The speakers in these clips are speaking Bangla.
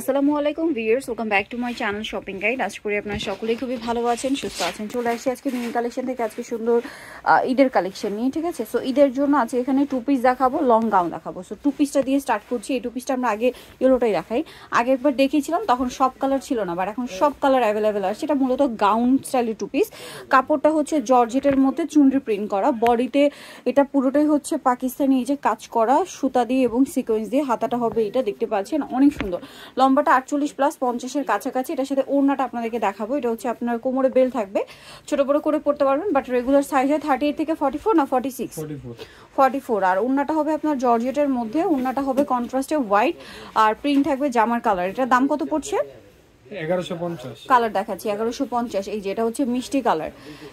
আসসালামু আলাইকুম viewers welcome back to my channel shopping guide আশা করি আপনারা সকলেই খুবই ভালো আছেন সুস্থ আছেন চলে আসছি আজকে নিউ কালেকশন থেকে আজকে সুন্দর ঈদের কালেকশন নিয়ে ঠিক আছে সো ঈদের জন্য আজকে এখানে টু পিস দেখাবো লং গাউন দেখাবো সো টু পিসটা দিয়ে স্টার্ট করছি এই টু পিসটা আমরা আগে ইয়েলোটাই দেখাই আগে একবার দেখিয়েছিলাম তখন সব কালার ছিল না বাট এখন সব কালার অ্যাভেলেবেল আছে এটা মূলত গাউন স্টাইলের টু পিস কাপড়টা হচ্ছে জর্জেটের মধ্যে চুনরি প্রিন্ট করা বডিতে এটা পুরোটাই হচ্ছে পাকিস্তানি এই যে কাজ করা সুতা দিয়ে এবং সিকোয়েন্স দিয়ে হাতাটা হবে এটা দেখতে পাচ্ছেন অনেক সুন্দর লং লম্বাটা আটচল্লিশ প্লাস পঞ্চাশের কাছাকাছি এটার সাথে ওড়নাটা আপনাদেরকে দেখাবো এটা হচ্ছে আপনার কোমরে বেল থাকবে ছোট বড় করে পড়তে পারবেন বাট রেগুলার সাইজ হয় থার্টি এইট থেকে ফর্টি ফোর না ফর্টি সিক্স ফর্টি ফোর আর ওড়নাটা হবে আপনার জর্জেটের মধ্যে ওড়নাটা হবে কন্ট্রাস্টে হোয়াইট আর প্রিন্ট থাকবে জামার কালার এটার দাম কত পড়ছে কালার দেখাচ্ছি এগারোশো পঞ্চাশ এই যেটা হচ্ছে মিষ্টি কালার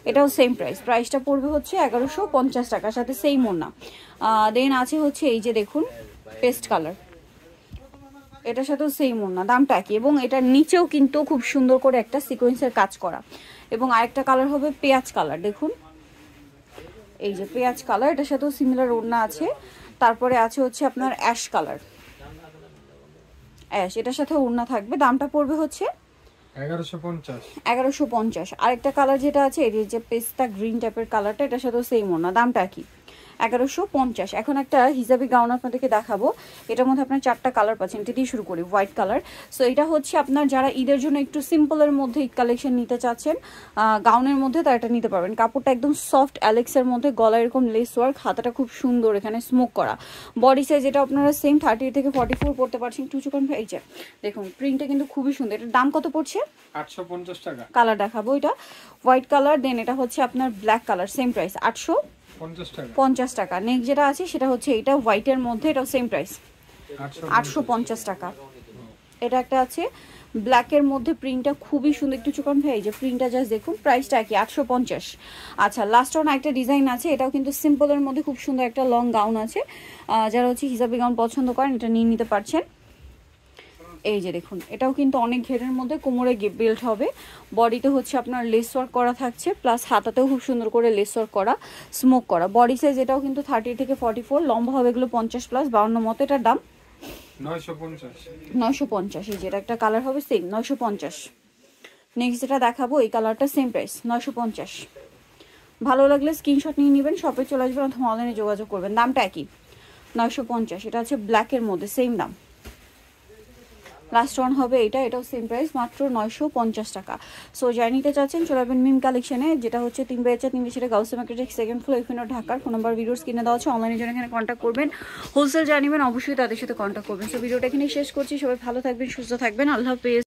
এটাও সেম প্রাইস প্রাইসটা পড়বে হচ্ছে এগারোশো পঞ্চাশ টাকার সাথে দেন আছে হচ্ছে এই যে দেখুন পেস্ট কালার এটার সাথেও সেম ওড়না দামটা একই এবং এটার নিচেও কিন্তু খুব সুন্দর করে একটা সিকোয়েন্সের কাজ করা এবং আরেকটা কালার হবে পেঁয়াজ কালার দেখুন এই যে পেঁয়াজ কালার এটার সাথেও সিমিলার ওড়না আছে তারপরে আছে হচ্ছে আপনার অ্যাশ কালার অ্যাশ এটার সাথে ওড়না থাকবে দামটা পড়বে হচ্ছে এগারোশো পঞ্চাশ আরেকটা কালার যেটা আছে এর যে পেস্তা গ্রিন টাইপের কালারটা এটার সাথেও সেম ওড়না দামটা কি এগারোশো পঞ্চাশ এখন একটা হিজাবি গাউন আপনাদেরকে দেখাবো এটার মধ্যে আপনার চারটা কালার পাচ্ছেন এটা দিয়ে শুরু করি হোয়াইট কালার সো এটা হচ্ছে আপনার যারা ঈদের জন্য একটু সিম্পলের মধ্যে ঈদ কালেকশন নিতে চাচ্ছেন গাউনের মধ্যে তারা এটা নিতে পারবেন কাপড়টা একদম সফট অ্যালেক্সের মধ্যে গলা এরকম লেস ওয়ার্ক হাতাটা খুব সুন্দর এখানে স্মোক করা বডি সাইজ এটা আপনারা সেম থার্টি থেকে ফর্টি ফোর পড়তে পারছেন টু চুকন এই যে দেখুন প্রিন্টটা কিন্তু খুবই সুন্দর এটার দাম কত পড়ছে আটশো পঞ্চাশ টাকা কালার দেখাবো এটা হোয়াইট কালার দেন এটা হচ্ছে আপনার ব্ল্যাক কালার সেম প্রাইস আটশো পঞ্চাশ টাকা নেক্সট যেটা আছে সেটা হচ্ছে এটা হোয়াইটের মধ্যে এটাও সেম প্রাইস আটশো পঞ্চাশ টাকা এটা একটা আছে ব্ল্যাকের মধ্যে প্রিন্টটা খুবই সুন্দর একটু চুকান ভাই যে প্রিন্টটা জাস্ট দেখুন প্রাইসটা কি আটশো পঞ্চাশ আচ্ছা লাস্ট অন একটা ডিজাইন আছে এটাও কিন্তু সিম্পলের মধ্যে খুব সুন্দর একটা লং গাউন আছে যারা হচ্ছে হিসাবে গাউন পছন্দ করেন এটা নিয়ে নিতে পারছেন এই যে দেখুন এটাও কিন্তু অনেক ঘেরের মধ্যে কোমরে বেল্ট হবে বডিতে হচ্ছে আপনার লেস ওয়ার্ক করা থাকছে প্লাস হাতাতেও খুব সুন্দর করে লেস ওয়ার্ক করা স্মোক করা বডি সাইজ এটাও কিন্তু থার্টি থেকে ফর্টি ফোর লম্বা হবে এগুলো পঞ্চাশ প্লাস বাউন্ন মতো এটার দাম নয়শো পঞ্চাশ এই যেটা একটা কালার হবে সেম নয়শো পঞ্চাশ নেক্সট যেটা দেখাবো এই কালারটা সেম প্রাইস নয়শো পঞ্চাশ ভালো লাগলে স্ক্রিনশট নিয়ে নেবেন শপে চলে আসবেন অথবা অনলাইনে যোগাযোগ করবেন দামটা একই নয়শো পঞ্চাশ এটা আছে ব্ল্যাকের মধ্যে সেম দাম লাস্ট ওয়ান হবে এটা এটাও সেম প্রাইস মাত্র নয়শো পঞ্চাশ টাকা সো যাই নিতে চাচ্ছেন চলে মিম কালেকশনে যেটা হচ্ছে তিন বেচা তিন বেচে গাউসে মার্কেটের সেকেন্ড ফ্লোর এখানে ঢাকার ফোন নাম্বার ভিডিওস কিনে দেওয়া হচ্ছে অনলাইনে জন্য এখানে কন্ট্যাক্ট করবেন হোলসেল জানিবেন অবশ্যই তাদের সাথে কন্ট্যাক্ট করবেন সো ভিডিওটা এখানে শেষ করছি সবাই ভালো থাকবেন সুস্থ থাকবেন আল্লাহ হাফেজ